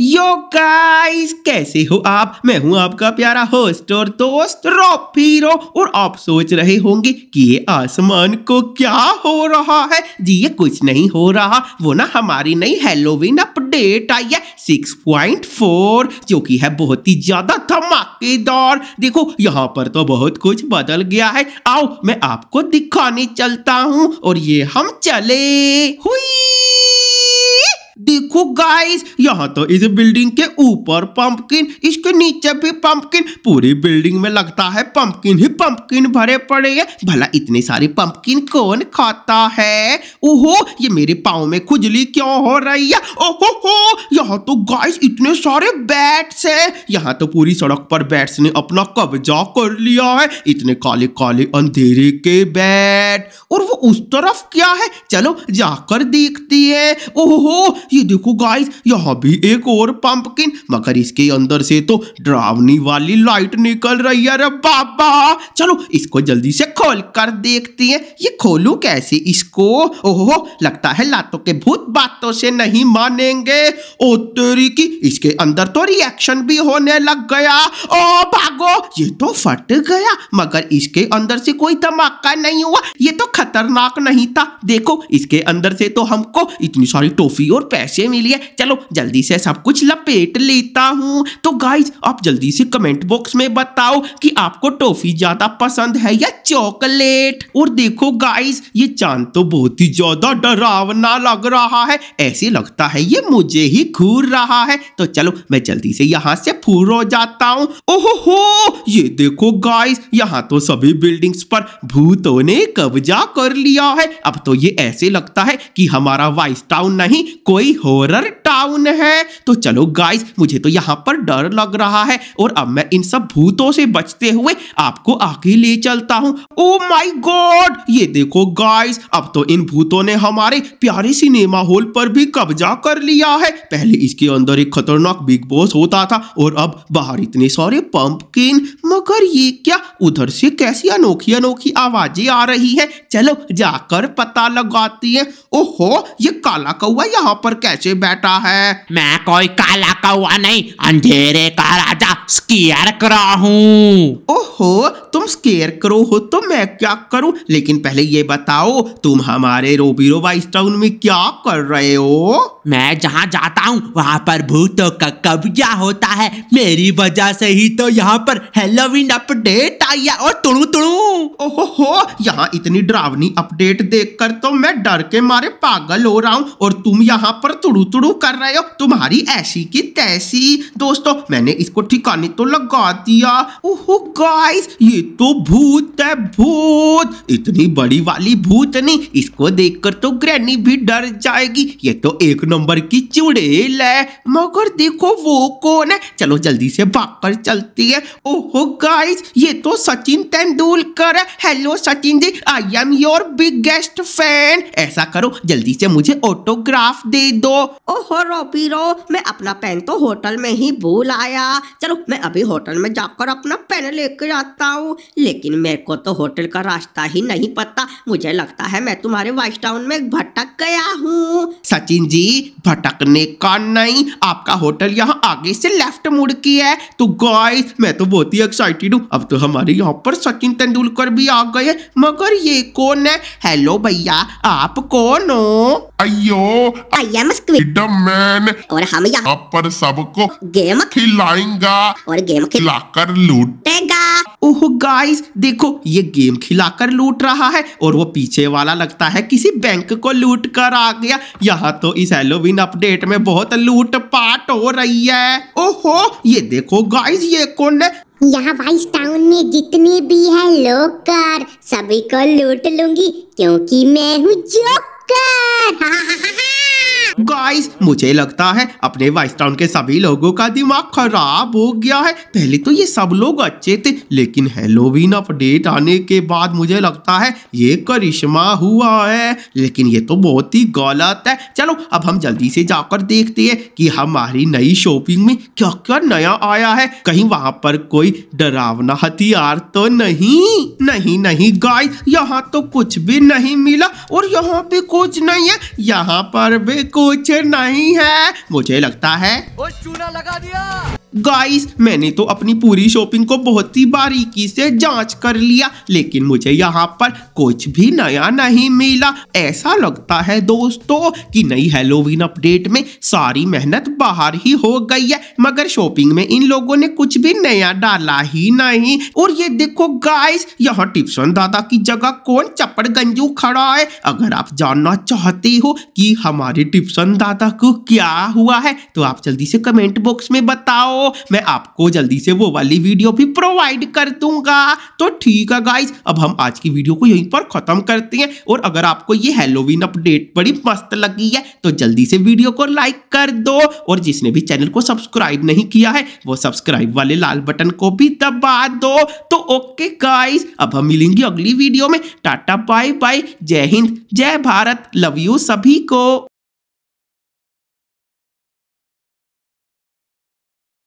yo guys कैसे हो आप मैं हूं आपका प्यारा होस्ट और दोस्त रॉप हीरो और आप सोच रहे होंगे कि ये आसमान को क्या हो रहा है जी ये कुछ नहीं हो रहा वो ना हमारी नई हेलोवीन अपडेट आई है सिक्स पॉइंट फोर जो कि है बहुत ही ज्यादा धमाकेदार देखो यहाँ पर तो बहुत कुछ बदल गया है आओ मैं आपको दिखाने चलता हूँ और ये हम चले हुई देखो गाइस यहाँ तो इस बिल्डिंग के ऊपर पंपकिन इसके नीचे भी पंपकिन पूरी बिल्डिंग में लगता है पंपकिन ही पंपकिन भरे पड़े हैं भला इतनी सारी पंपकिन कौन खाता है ओहो ये मेरे पाँव में खुजली क्यों हो रही है ओहो हो यहाँ तो गाइस इतने सारे बैट्स है यहाँ तो पूरी सड़क पर बैट्स ने अपना कब्जा कर लिया है इतने काले काले अंधेरे के बैट और वो उस तरफ क्या है चलो जाकर देखती है ओहो ये देखो गाइस यहाँ भी एक और पंपकिन मगर इसके अंदर से तो ड्रावनी वाली लाइट निकल रही है अरे बाबा चलो इसको जल्दी से खोल कर देखते हैं ये खोलू कैसे इसको ओहो लगता है लातों के भूत बातों से नहीं मानेंगे ओ तेरी की इसके अंदर तो रिएक्शन भी होने लग गया ओ भागो ये तो फट गया मगर इसके अंदर से कोई धमाका नहीं हुआ ये तो खतरनाक नहीं था देखो इसके अंदर से तो हमको इतनी सारी टॉफी और पैसे मिल चलो जल्दी से सब कुछ लपेट लेता हूँ तो गाइज आप जल्दी से कमेंट बॉक्स में बताओ कि आपको टॉफी ज्यादा पसंद है या चॉकलेट और देखो गाइज ये चांद तो बहुत ही ज्यादा डरावना लग रहा है ऐसे लगता है ये मुझे ही घूर रहा है तो चलो मैं जल्दी से यहाँ से फूर हो जाता हूँ ओहो ये देखो गाइज यहाँ तो सभी बिल्डिंग्स पर भूतों ने कब्जा कर लिया है अब तो ये ऐसे लगता है कि हमारा वाइस टाउन नहीं कोई कोई हॉरर टाउन है तो चलो गाइस मुझे तो यहाँ पर डर लग रहा है और अब मैं इन सब भूतों से बचते हुए आपको आगे ले चलता हूँ ओ माई गॉड ये देखो गाइस अब तो इन भूतों ने हमारे प्यारे सिनेमा हॉल पर भी कब्जा कर लिया है पहले इसके अंदर एक खतरनाक बिग बॉस होता था और अब बाहर इतने सारे पंप मगर ये क्या उधर से कैसी अनोखी अनोखी आवाजें आ रही है चलो जाकर पता लगाती है ओहो ये काला कौआ यहाँ पर कैसे बैठा है मैं कोई काला कौआ नहीं अंधेरे का राजा स्केयर करो हूँ ओहो तुम स्केयर करो हो तो मैं क्या करूँ लेकिन पहले ये बताओ तुम हमारे रोबीरो वाइस टाउन में क्या कर रहे हो मैं जहाँ जाता हूँ वहाँ पर भूतों का कब्जा होता है मेरी वजह से ही तो यहाँ पर हेलोविन अपडेट आई है और तुड़ू तुड़ू ओहो हो यहाँ इतनी डरावनी अपडेट देखकर तो मैं डर के मारे पागल हो रहा हूँ और तुम यहाँ पर तुड़ू तुड़ू कर रहे हो तुम्हारी ऐसी की तैसी दोस्तों मैंने इसको ठिकाने तो लगा दिया ओहो गाइस ये तो भूत है भूत इतनी बड़ी वाली भूत नहीं इसको देखकर तो ग्रैनी भी डर जाएगी ये तो एक नंबर की चुड़ैल है मगर देखो वो कौन है चलो जल्दी से भाग कर चलती है ओहो गाइस ये तो सचिन तेंदुलकर है hello Sachin ji I am your biggest fan ऐसा करो जल्दी से मुझे ऑटोग्राफ दे खरीद दो ओहो रोबीरो मैं अपना पेन तो होटल में ही भूल आया चलो मैं अभी होटल में जाकर अपना पेन लेकर आता हूँ लेकिन मेरे को तो होटल का रास्ता ही नहीं पता मुझे लगता है मैं तुम्हारे वाइस टाउन में भटक गया हूँ सचिन जी भटकने का नहीं आपका होटल यहाँ आगे से लेफ्ट मुड़ की है तो गाइस मैं तो बहुत ही एक्साइटेड हूँ अब तो हमारे यहाँ पर सचिन तेंदुलकर भी आ गए मगर ये कौन है हेलो भैया आप कौन हो अयो अय गेम मैन और हम यहाँ पर सबको गेम खिलाएंगा और गेम खिलाकर लूटेगा ओह गाइस देखो ये गेम खिलाकर लूट रहा है और वो पीछे वाला लगता है किसी बैंक को लूट कर आ गया यहाँ तो इस हेलोविन अपडेट में बहुत लूट पाट हो रही है ओहो ये देखो गाइस ये कौन है यहाँ वाइस टाउन में जितने भी है लोकर सभी को लूट लूंगी क्योंकि मैं हूँ जोकर गाइस मुझे लगता है अपने वाइस टाउन के सभी लोगों का दिमाग खराब हो गया है पहले तो ये सब लोग अच्छे थे लेकिन हेलोवीन अपडेट आने के बाद मुझे लगता है ये करिश्मा हुआ है लेकिन ये तो बहुत ही गलत है चलो अब हम जल्दी से जाकर देखते हैं कि हमारी नई शॉपिंग में क्या क्या नया आया है कहीं वहाँ पर कोई डरावना हथियार तो नहीं नहीं नहीं गाय यहाँ तो कुछ भी नहीं मिला और यहाँ पे कुछ नहीं है यहाँ पर भी कुछ कुछ नहीं है मुझे लगता है वो चूना लगा दिया गाइस मैंने तो अपनी पूरी शॉपिंग को बहुत ही बारीकी से जांच कर लिया लेकिन मुझे यहाँ पर कुछ भी नया नहीं मिला ऐसा लगता है दोस्तों कि नई हेलोवीन अपडेट में सारी मेहनत बाहर ही हो गई है मगर शॉपिंग में इन लोगों ने कुछ भी नया डाला ही नहीं और ये देखो गाइस यहाँ टिप्सन दादा की जगह कौन चपड़ गंजू खड़ा है अगर आप जानना चाहते हो कि हमारे टिप्सन दादा को क्या हुआ है तो आप जल्दी से कमेंट बॉक्स में बताओ हो मैं आपको जल्दी से वो वाली वीडियो भी प्रोवाइड कर दूंगा तो ठीक है गाइज अब हम आज की वीडियो को यहीं पर ख़त्म करते हैं और अगर आपको ये हेलोविन अपडेट बड़ी मस्त लगी है तो जल्दी से वीडियो को लाइक कर दो और जिसने भी चैनल को सब्सक्राइब नहीं किया है वो सब्सक्राइब वाले लाल बटन को भी दबा दो तो ओके गाइज अब हम मिलेंगे अगली वीडियो में टाटा बाय बाय जय हिंद जय भारत लव यू सभी को